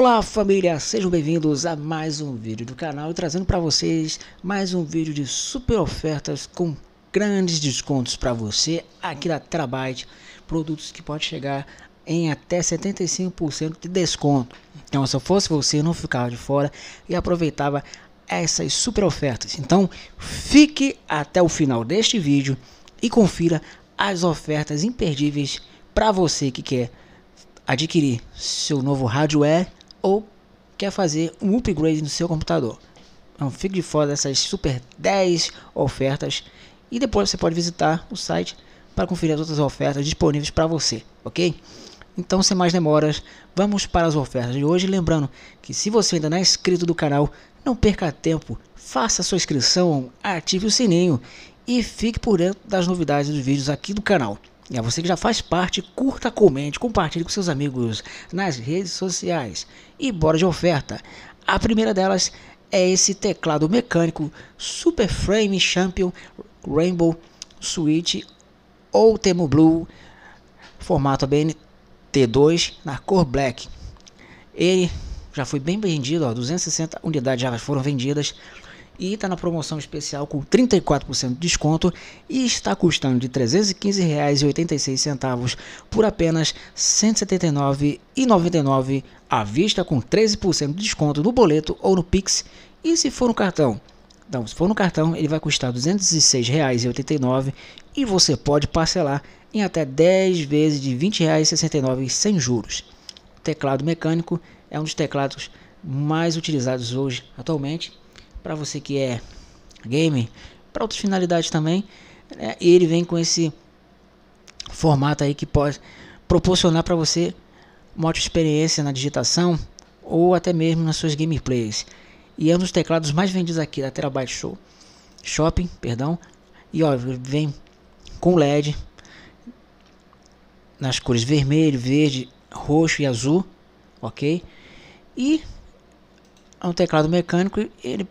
Olá família, sejam bem-vindos a mais um vídeo do canal e trazendo para vocês mais um vídeo de super ofertas com grandes descontos para você aqui da Terabyte, produtos que pode chegar em até 75% de desconto. Então se eu fosse você não ficava de fora e aproveitava essas super ofertas. Então fique até o final deste vídeo e confira as ofertas imperdíveis para você que quer adquirir seu novo hardware ou quer fazer um upgrade no seu computador. Não é fique de fora dessas super 10 ofertas e depois você pode visitar o site para conferir as outras ofertas disponíveis para você, ok? Então, sem mais demoras, vamos para as ofertas de hoje. Lembrando que se você ainda não é inscrito do canal, não perca tempo, faça sua inscrição, ative o sininho e fique por dentro das novidades dos vídeos aqui do canal. E é a você que já faz parte, curta, comente, compartilhe com seus amigos nas redes sociais. E bora de oferta! A primeira delas é esse teclado mecânico Super Frame Champion Rainbow Switch ou Temo Blue, formato t 2 na cor black. Ele já foi bem vendido, ó, 260 unidades já foram vendidas e está na promoção especial com 34% de desconto e está custando de R$ 315,86 por apenas R$ 179,99 à vista com 13% de desconto no boleto ou no Pix e se for no cartão. Então, se for no cartão, ele vai custar R$ 206,89 e você pode parcelar em até 10 vezes de R$ 20,69 sem juros. O teclado mecânico é um dos teclados mais utilizados hoje atualmente para você que é game, para outras finalidades também. Né? E ele vem com esse formato aí que pode proporcionar para você uma ótima experiência na digitação ou até mesmo nas suas gameplays. E é um dos teclados mais vendidos aqui da Terabyte Show Shopping, perdão. E ó, vem com LED nas cores vermelho, verde, roxo e azul, ok? E é um teclado mecânico, ele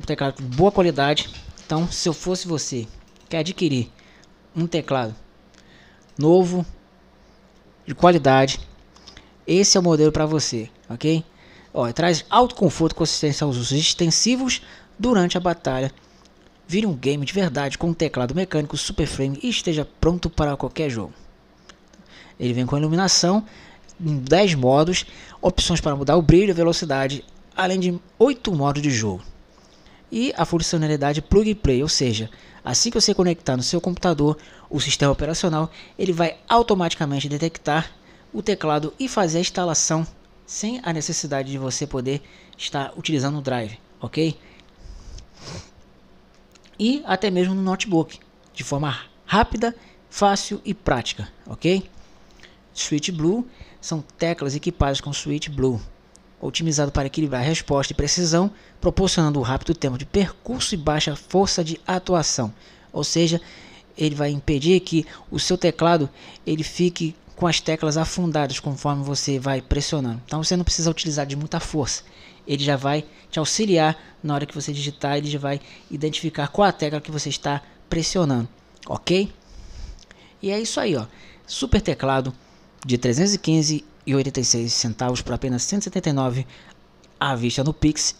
um teclado de boa qualidade. Então, se eu fosse você, quer adquirir um teclado novo, de qualidade, esse é o modelo para você, ok? Ó, traz alto conforto com assistência aos usos extensivos durante a batalha. Vire um game de verdade com um teclado mecânico super frame e esteja pronto para qualquer jogo. Ele vem com iluminação em 10 modos, opções para mudar o brilho e velocidade, além de 8 modos de jogo e a funcionalidade Plug and Play, ou seja, assim que você conectar no seu computador o sistema operacional, ele vai automaticamente detectar o teclado e fazer a instalação sem a necessidade de você poder estar utilizando o drive, ok? E até mesmo no notebook, de forma rápida, fácil e prática, ok? Switch Blue são teclas equipadas com Switch Blue otimizado para equilibrar resposta e precisão, proporcionando um rápido tempo de percurso e baixa força de atuação. Ou seja, ele vai impedir que o seu teclado ele fique com as teclas afundadas conforme você vai pressionando. Então você não precisa utilizar de muita força. Ele já vai te auxiliar na hora que você digitar, ele já vai identificar qual a tecla que você está pressionando, OK? E é isso aí, ó. Super teclado de 315,86 centavos por apenas 179 à vista no Pix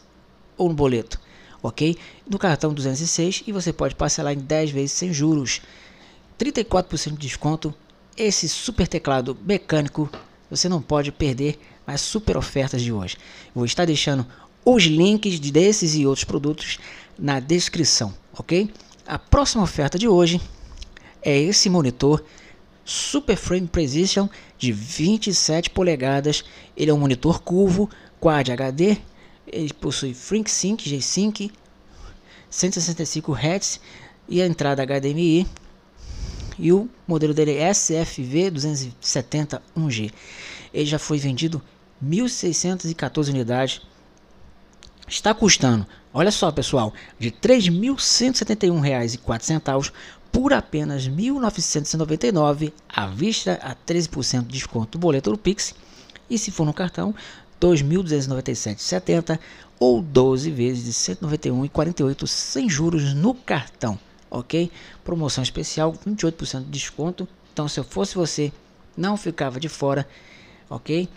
ou no boleto, ok? No cartão 206 e você pode parcelar em 10 vezes sem juros. 34% de desconto. Esse super teclado mecânico você não pode perder as super ofertas de hoje. Vou estar deixando os links desses e outros produtos na descrição, ok? A próxima oferta de hoje é esse monitor Super Frame Precision de 27 polegadas. Ele é um monitor curvo, Quad HD, ele possui FreeSync, G-Sync, 165 Hz e a entrada HDMI. E o modelo dele é SFV 270 1G. Ele já foi vendido 1.614 unidades. Está custando, olha só pessoal, de R$ 3.171,04 por apenas R$ 1.999, à vista a 13% de desconto do boleto do Pix, e se for no cartão, R$ 2.297,70 ou 12 vezes de R$ 191,48 sem juros no cartão, ok? Promoção especial, 28% de desconto. Então, se eu fosse você, não ficava de fora, ok?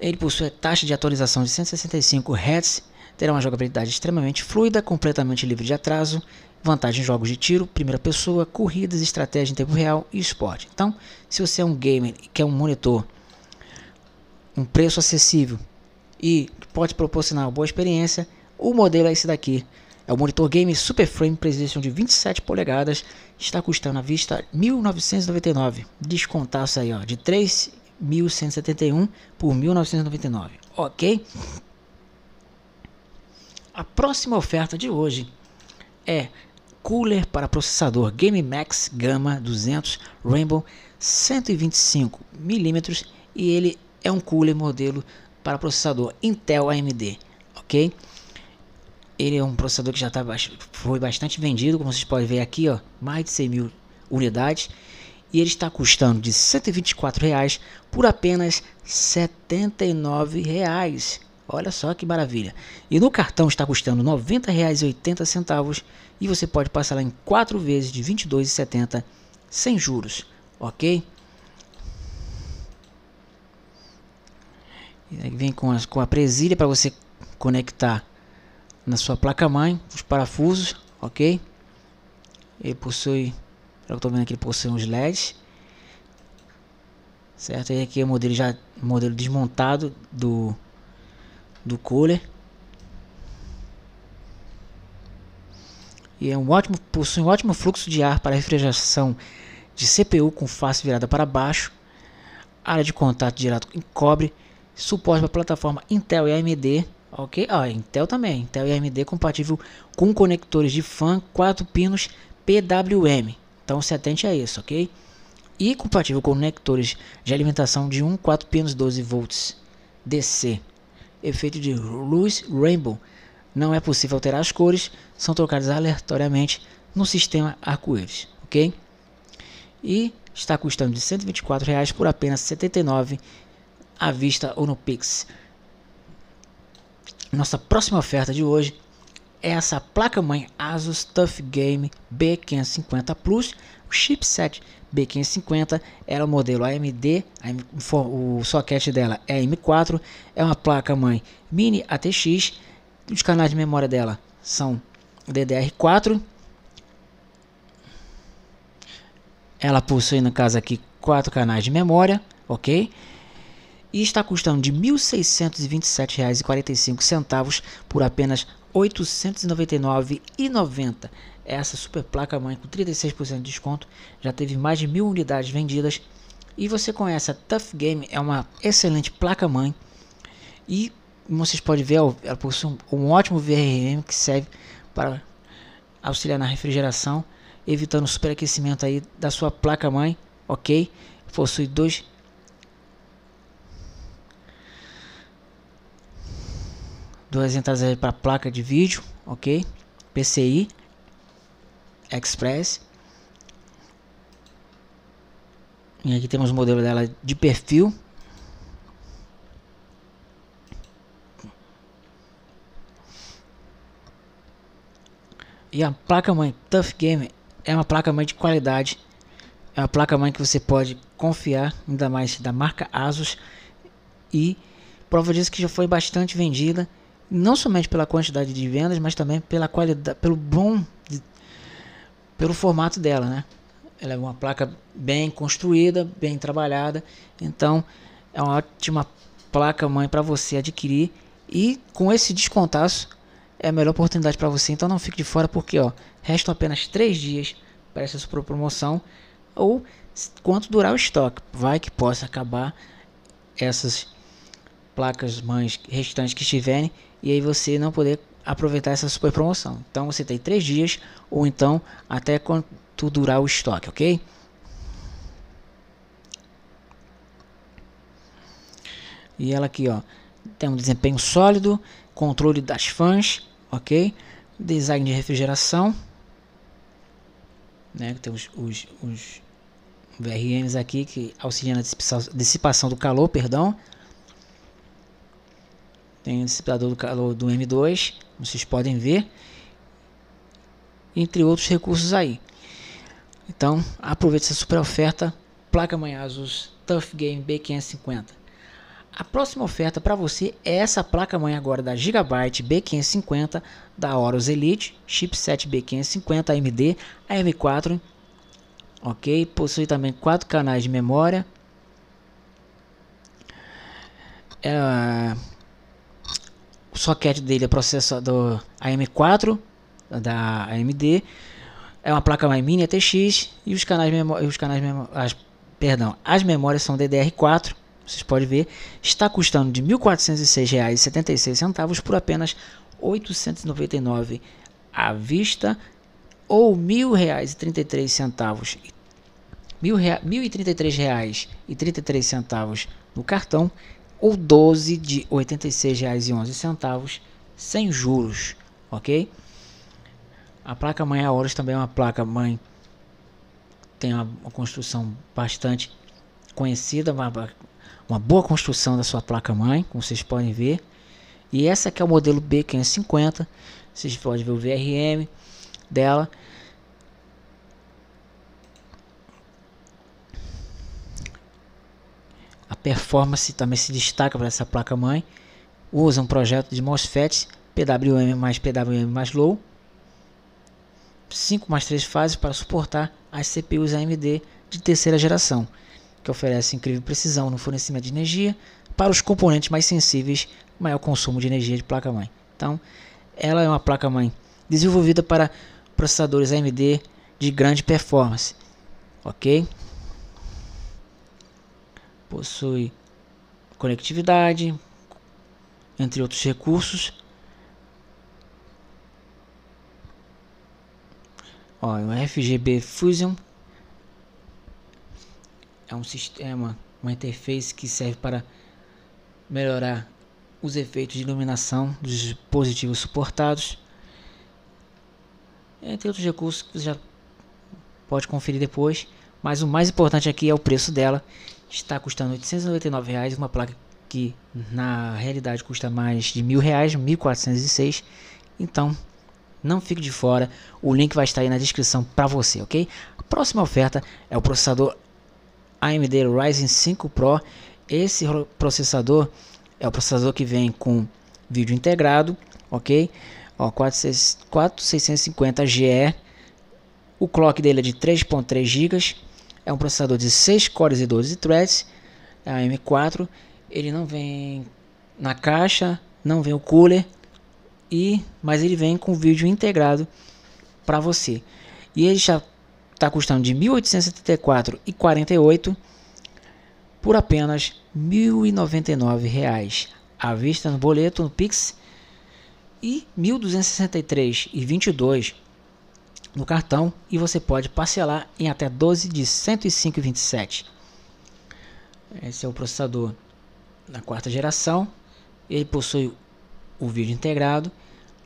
Ele possui taxa de atualização de 165 Hz, terá uma jogabilidade extremamente fluida, completamente livre de atraso, Vantagem em jogos de tiro, primeira pessoa, corridas, estratégia em tempo real e esporte. Então, se você é um gamer e quer um monitor, um preço acessível e pode proporcionar uma boa experiência, o modelo é esse daqui. É o monitor game Super Frame Precision de 27 polegadas, está custando à vista 1.999, isso aí ó, de 3.171 por 1.999, ok? A próxima oferta de hoje é cooler para processador Game Max Gama 200 Rainbow 125mm e ele é um cooler modelo para processador Intel AMD, ok? Ele é um processador que já tá, foi bastante vendido, como vocês podem ver aqui, ó, mais de 100 mil unidades. E ele está custando de R$ 124 reais por apenas R$ 79 reais. Olha só que maravilha. E no cartão está custando R$ 90,80 e você pode parcelar em 4 vezes de R$ 22,70 sem juros, ok? E vem com a, com a presilha para você conectar na sua placa-mãe os parafusos, ok? Ele possui, eu estou vendo aqui, ele possui uns LEDs, certo? E aqui é o modelo já modelo desmontado do do Kohler. E é um ótimo, possui um ótimo fluxo de ar para refrigeração de CPU com face virada para baixo, área de contato direto em cobre, suporte para plataforma Intel e AMD, ok? Ah, Intel também, Intel e AMD compatível com conectores de fan 4 pinos PWM, então se atente a isso, ok? E compatível com conectores de alimentação de 1, 4 pinos 12 volts DC efeito de luz rainbow. Não é possível alterar as cores, são trocadas aleatoriamente no sistema arco-íris, ok? E está custando de R$ 124 reais por apenas R$ 79 à vista ou no Pix. Nossa próxima oferta de hoje é essa placa-mãe Asus Tough Game B550 Plus, o chipset B550, era o modelo AMD, a, o socket dela é M4, é uma placa-mãe Mini ATX, os canais de memória dela são DDR4, ela possui no caso aqui quatro canais de memória, ok? E está custando de R$ 1.627,45 por apenas R$ 899,90 essa super placa mãe com 36% de desconto, já teve mais de mil unidades vendidas. E você conhece a Tough Game, é uma excelente placa mãe. E como vocês podem ver, ela possui um ótimo VRM que serve para auxiliar na refrigeração, evitando o superaquecimento aí da sua placa mãe, ok? Possui dois duas entradas para placa de vídeo, ok? PCI Express. E aqui temos o modelo dela de perfil. E a placa-mãe Tough Game é uma placa-mãe de qualidade. É uma placa-mãe que você pode confiar, ainda mais da marca Asus. E prova disso que já foi bastante vendida, não somente pela quantidade de vendas, mas também pela qualidade, pelo bom pelo formato dela, né? Ela é uma placa bem construída, bem trabalhada, então é uma ótima placa mãe para você adquirir e com esse descontaço é a melhor oportunidade para você, então não fique de fora porque ó, restam apenas três dias para essa super promoção ou quanto durar o estoque. Vai que possa acabar essas placas mães restantes que estiverem e aí você não poder aproveitar essa super promoção. Então você tem três dias ou então até quanto durar o estoque, ok? E ela aqui, ó, tem um desempenho sólido, controle das fãs, ok? Design de refrigeração, né? Tem os, os, os VRMs aqui que auxiliam na dissipação do calor, perdão tem um dissipador do calor do M2, vocês podem ver, entre outros recursos aí. Então, aproveite essa super oferta, placa mãe Asus Tough Game B550. A próxima oferta para você é essa placa mãe agora da Gigabyte B550 da Horus Elite, chipset B550 AMD AM4, ok? Possui também 4 canais de memória. É, socket dele é processador AM4 da AMD, é uma placa mais mini ATX é e os canais os canais memória, as, perdão, as memórias são DDR4. Vocês podem ver, está custando de R$ 1.406,76 por apenas R$ 899 à vista ou R$ 1.033 R$ 1.033,33 no cartão ou 12 de R$ 86,11 sem juros, ok? A placa mãe é a horas também é uma placa mãe tem uma, uma construção bastante conhecida, uma, uma, boa construção da sua placa mãe, como vocês podem ver. E essa aqui é o modelo B550, vocês podem ver o VRM dela. performance também se destaca para essa placa-mãe. Usa um projeto de MOSFETs PWM mais PWM mais Low. 5 mais 3 fases para suportar as CPUs AMD de terceira geração, que oferece incrível precisão no fornecimento de energia para os componentes mais sensíveis, maior consumo de energia de placa-mãe. Então, ela é uma placa-mãe desenvolvida para processadores AMD de grande performance, ok? possui conectividade, entre outros recursos. Ó, o FGB Fusion é um sistema, uma interface que serve para melhorar os efeitos de iluminação dos dispositivos suportados. Entre outros recursos que você já pode conferir depois, mas o mais importante aqui é o preço dela, está custando R$ reais, uma placa que na realidade custa mais de mil reais, 1.406. Então, não fique de fora. O link vai estar aí na descrição para você, ok? A próxima oferta é o processador AMD Ryzen 5 Pro. Esse processador é o processador que vem com vídeo integrado, ok? Ó, 4650 GE. O clock dele é de 3.3 GB. É um processador de 6 cores e 12 threads, é a M4. Ele não vem na caixa, não vem o cooler, e mas ele vem com vídeo integrado para você. E ele já está custando de 1874,48 e 48 por apenas R$ 1.099 reais à vista no boleto no Pix e R$ 1.263,22 no cartão e você pode parcelar em até 12 de 105,27. Esse é o processador da quarta geração. Ele possui o vídeo integrado,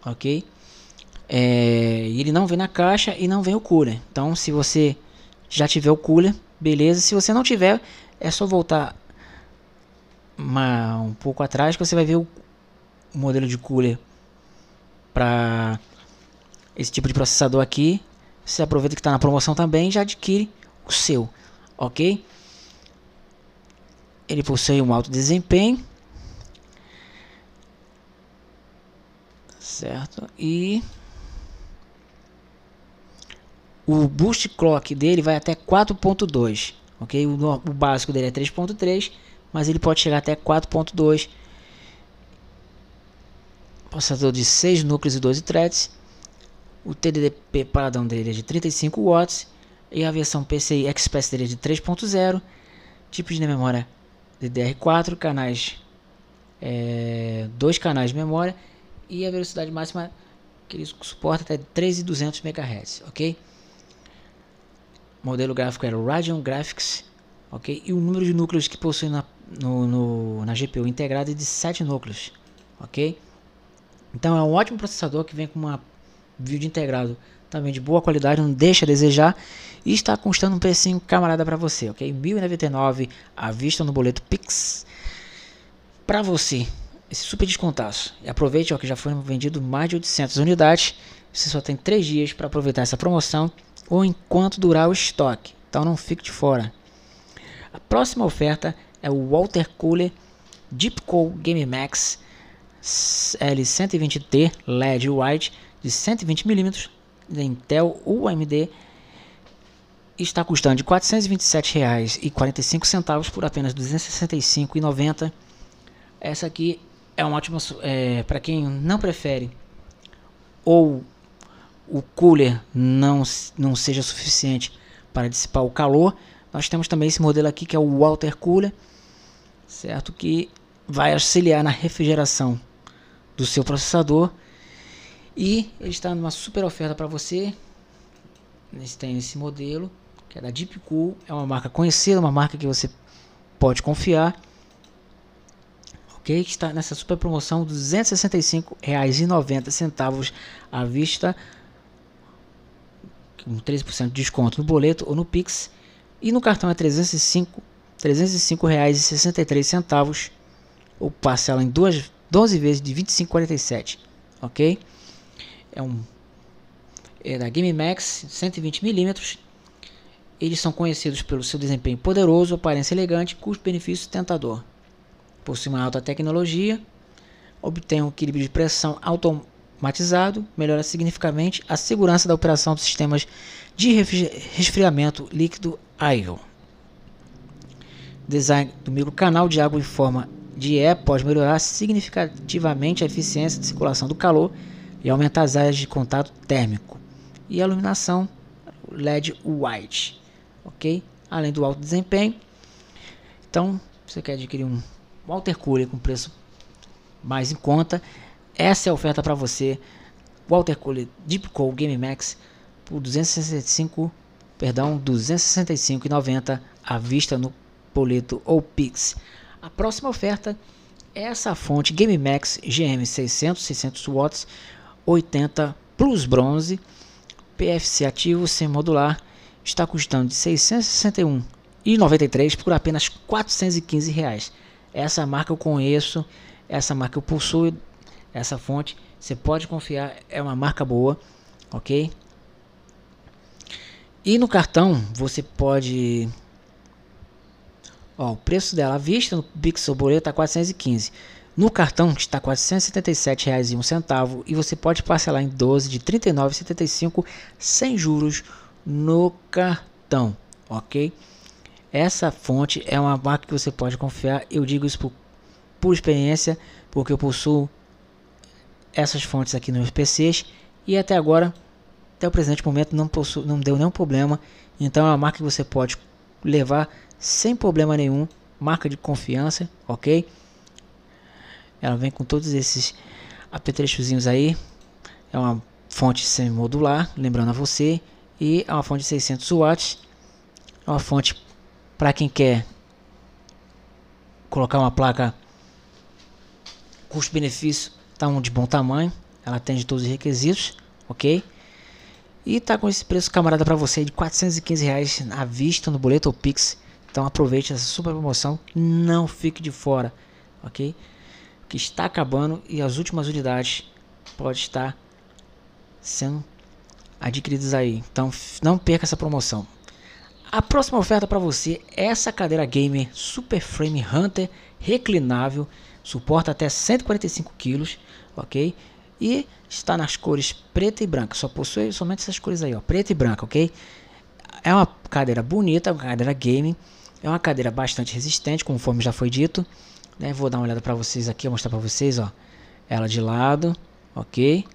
ok? É, ele não vem na caixa e não vem o cooler. Então, se você já tiver o cooler, beleza. Se você não tiver, é só voltar uma, um pouco atrás que você vai ver o modelo de cooler para esse tipo de processador aqui, você aproveita que está na promoção também e já adquire o seu, ok? Ele possui um alto desempenho, certo? E o boost clock dele vai até 4.2, ok? O, o, básico dele é 3.3, mas ele pode chegar até 4.2. Processador de 6 núcleos e 12 threads o TDP paradão dele é de 35 watts e a versão PCI Express dele é de 3.0. Tipos de memória DDR4, canais é, dois canais de memória e a velocidade máxima que ele suporta até 3200 MHz, ok? O modelo gráfico era o Radeon Graphics, ok? E o número de núcleos que possui na, no, no, na GPU integrada é de 7 núcleos, ok? Então é um ótimo processador que vem com uma vídeo integrado também de boa qualidade, não deixa a desejar e está custando um precinho camarada para você, ok? 1099 à vista no boleto Pix para você. Esse super descontaço. E aproveite, ó, que já foram vendidos mais de 800 unidades. Você só tem 3 dias para aproveitar essa promoção ou enquanto durar o estoque. Então não fique de fora. A próxima oferta é o Walter Cooler Deep Cool Game Max L120T LED White de 120mm da Intel ou AMD está custando de R$ 427,45 por apenas R$ 265,90. Essa aqui é uma ótima é, para quem não prefere ou o cooler não, não seja suficiente para dissipar o calor. Nós temos também esse modelo aqui que é o Walter Cooler, certo? Que vai auxiliar na refrigeração do seu processador e ele está numa super oferta para você. nesse tem esse modelo, que é da Deepcool. É uma marca conhecida, uma marca que você pode confiar. Ok? Que está nessa super promoção R$ 265,90 à vista. Com 13% de desconto no boleto ou no Pix. E no cartão é R$ 305, 305,63 ou parcela em duas, 12 vezes de 25,47. Ok? é um é da GameMax 120mm. Eles são conhecidos pelo seu desempenho poderoso, aparência elegante, custo-benefício tentador. Possui uma alta tecnologia, obtém um equilíbrio de pressão automatizado, melhora significativamente a segurança da operação dos sistemas de resfriamento líquido I/O. Design do micro canal de água em forma de E pode melhorar significativamente a eficiência de circulação do calor e aumentar as áreas de contato térmico. E a iluminação LED white, ok? Além do alto desempenho. Então, você quer adquirir um Walter Cooler com preço mais em conta, essa é a oferta para você. Walter Cooler Deep Cool Game Max por 265, perdão, 265,90 à vista no boleto ou Pix. A próxima oferta é essa fonte Game Max GM 600 600 watts 80 Plus Bronze, PFC ativo sem modular, está custando de R$ 661,93 por apenas R$ 415. Reais. Essa marca eu conheço, essa marca eu possuo, essa fonte, você pode confiar, é uma marca boa, ok? E no cartão você pode. Ó, o preço dela à vista no Pixel Boleto está 415. No cartão está R$ 477,01 e você pode parcelar em 12 de R$ 39,75 sem juros no cartão, ok? Essa fonte é uma marca que você pode confiar. Eu digo isso por, por experiência, porque eu possuo essas fontes aqui nos PCs e até agora, até o presente momento, não, possuo, não deu nenhum problema. Então é uma marca que você pode levar sem problema nenhum, marca de confiança, ok? Ela vem com todos esses apetrechozinhos aí. É uma fonte semimodular modular lembrando a você. E é uma fonte de 600 watts. É uma fonte para quem quer colocar uma placa custo-benefício está um de bom tamanho. Ela atende todos os requisitos, ok? E tá com esse preço camarada para você de 415 reais à vista no boleto ou Pix. Então aproveite essa super promoção, não fique de fora, ok? que está acabando e as últimas unidades podem estar sendo adquiridas aí. Então não perca essa promoção. A próxima oferta para você é essa cadeira gamer Super Frame Hunter reclinável, suporta até 145 kg, ok? E está nas cores preta e branca. Só possui somente essas cores aí, ó, preta e branca, ok? É uma cadeira bonita, uma cadeira gaming. É uma cadeira bastante resistente, conforme já foi dito. Né? Vou dar uma olhada para vocês aqui, vou mostrar para vocês, ó. Ela de lado, ok?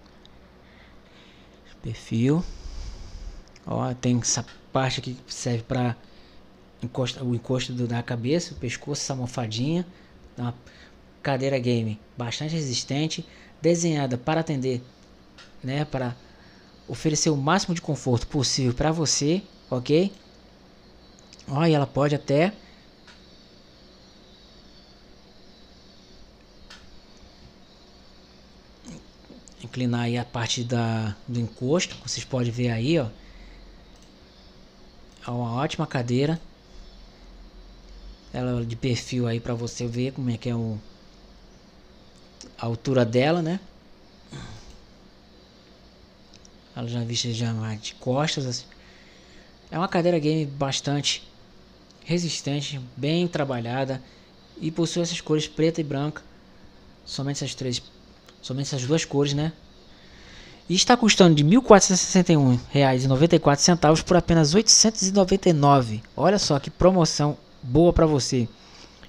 Perfil. Ó, tem essa parte aqui que serve para encosta, o encosto do, da cabeça, o pescoço, essa almofadinha. Uma cadeira game bastante resistente, desenhada para atender, né, para oferecer o máximo de conforto possível para você, ok? Ó, e ela pode até inclinar aí a parte da, do encosto, como vocês podem ver aí, ó. É uma ótima cadeira. Ela é de perfil aí para você ver como é que é o, a altura dela, né? Ela já vista já de costas. Assim. É uma cadeira game bastante resistente, bem trabalhada e possui essas cores preta e branca. Somente essas três, somente essas duas cores, né? e está custando de R$ 1.461,94 por apenas R$ 899. Olha só que promoção boa para você.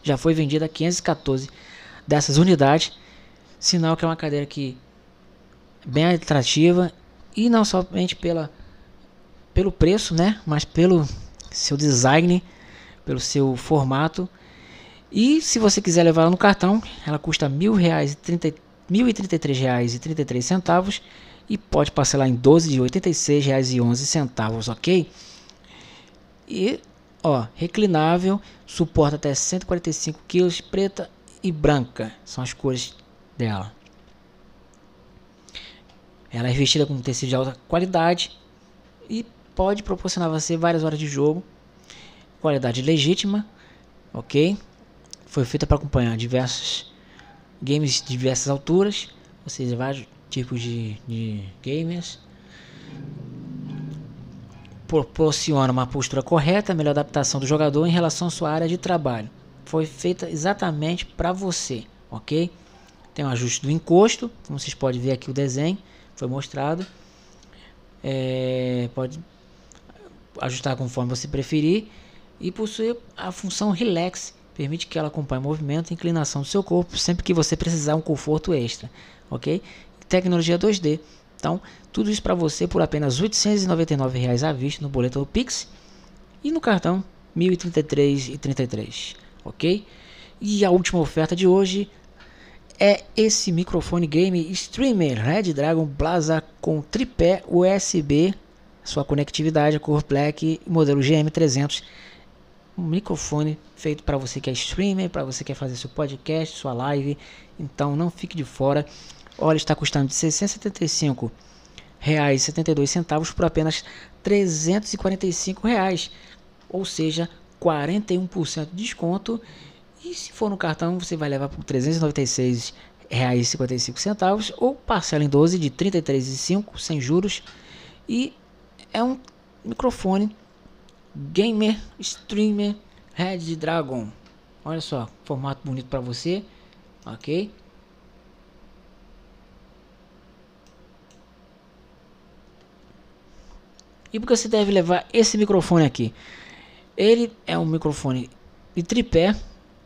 Já foi vendida 514 dessas unidades, sinal que é uma cadeira que é bem atrativa e não somente pela pelo preço, né, mas pelo seu design, pelo seu formato. E se você quiser levar ela no cartão, ela custa R$ 1.033,33 e pode parcelar em 12 de R$ 86,11, ok? E ó, reclinável, suporta até 145 kg, preta e branca, são as cores dela. Ela é vestida com tecido de alta qualidade e pode proporcionar a você várias horas de jogo, qualidade legítima, ok? Foi feita para acompanhar diversos games de diversas alturas, ou seja, vários tipos de, de gamers. Proporciona uma postura correta, melhor adaptação do jogador em relação à sua área de trabalho. Foi feita exatamente para você, ok? Tem um ajuste do encosto, como vocês podem ver aqui o desenho, foi mostrado. É, pode ajustar conforme você preferir. E possui a função relax, permite que ela acompanhe o movimento e inclinação do seu corpo sempre que você precisar um conforto extra, ok? tecnologia 2D. Então, tudo isso para você por apenas R$ 899 à vista no boleto do Pix e no cartão R$ 1.033,33, ok? E a última oferta de hoje é esse microfone game Streamer Red Dragon Blazer com tripé USB, sua conectividade, a cor black, modelo GM300. Um microfone feito para você que é streamer, para você que quer fazer seu podcast, sua live. Então não fique de fora. Olha, está custando de R$ 675,72 por apenas R$ reais, ou seja, 41% de desconto. E se for no cartão, você vai levar por R$ 396,55 ou parcela em 12 de R$ 33,05 sem juros. E é um microfone gamer streamer Red Dragon. Olha só, formato bonito para você, OK? E por que você deve levar esse microfone aqui? Ele é um microfone de tripé,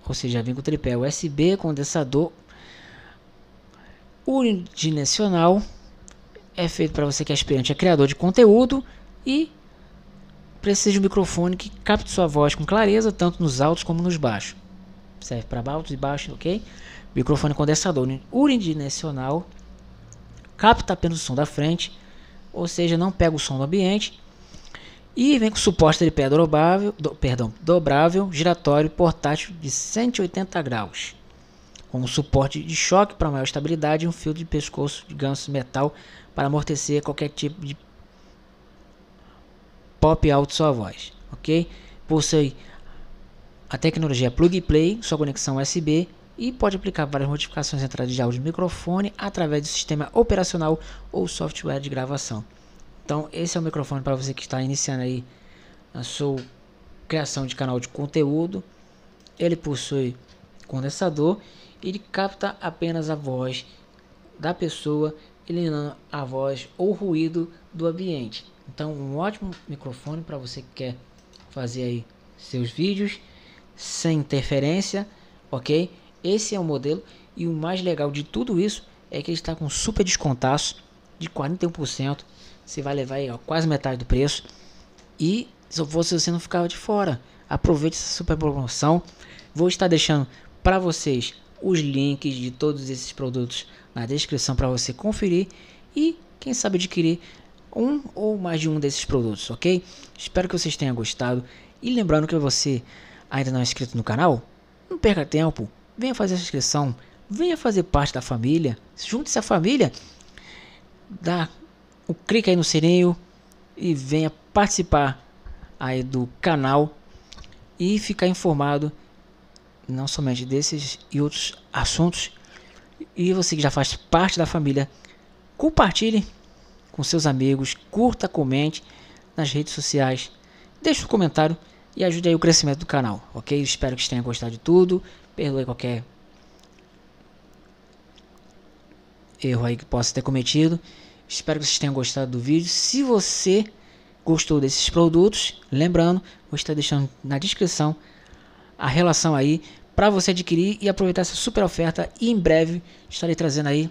ou seja, vem com tripé USB, condensador, unidimensional, é feito para você que é aspirante, é criador de conteúdo e precisa de um microfone que capte sua voz com clareza, tanto nos altos como nos baixos. Serve para altos e baixos, ok? Microfone condensador unidimensional, capta apenas o som da frente, ou seja, não pega o som do ambiente. E vem com suporte de pé dobrável, do, perdão, dobrável, giratório portátil de 180 graus, com suporte de choque para maior estabilidade e um fio de pescoço de ganso metal para amortecer qualquer tipo de pop alto sua voz, ok? Possui a tecnologia plug and play, sua conexão USB, e pode aplicar várias modificações à entrada de áudio do microfone através do sistema operacional ou software de gravação. Então, esse é o microfone para você que está iniciando aí a sua criação de canal de conteúdo. Ele possui condensador e ele capta apenas a voz da pessoa, eliminando a voz ou ruído do ambiente. Então, um ótimo microfone para você que quer fazer aí seus vídeos sem interferência, ok? Esse é o modelo e o mais legal de tudo isso é que ele está com super descontaço de 41%. Você vai levar aí, ó, quase metade do preço. E se fosse você não ficava de fora. Aproveite essa super promoção. Vou estar deixando para vocês os links de todos esses produtos na descrição para você conferir e quem sabe adquirir um ou mais de um desses produtos, ok? Espero que vocês tenham gostado e lembrando que você ainda não é inscrito no canal, não perca tempo, venha fazer a inscrição, venha fazer parte da família, junte-se à família, dá o um clique aí no sininho e venha participar aí do canal e ficar informado não somente desses e outros assuntos. E você que já faz parte da família, compartilhe com seus amigos, curta, comente nas redes sociais, deixe um comentário e ajude aí o crescimento do canal, ok? Espero que tenha gostado de tudo. Perdoe qualquer erro aí que possa ter cometido. Espero que vocês tenham gostado do vídeo. Se você gostou desses produtos, lembrando, vou estar deixando na descrição a relação aí para você adquirir e aproveitar essa super oferta. E em breve estarei trazendo aí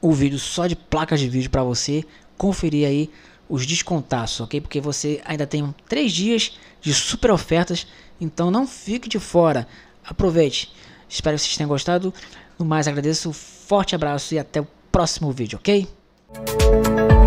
o vídeo só de placas de vídeo para você conferir aí os descontaços, ok? Porque você ainda tem 3 dias de super ofertas então não fique de fora. Aproveite. Espero que vocês tenham gostado. No mais, agradeço. forte abraço e até o próximo vídeo, ok?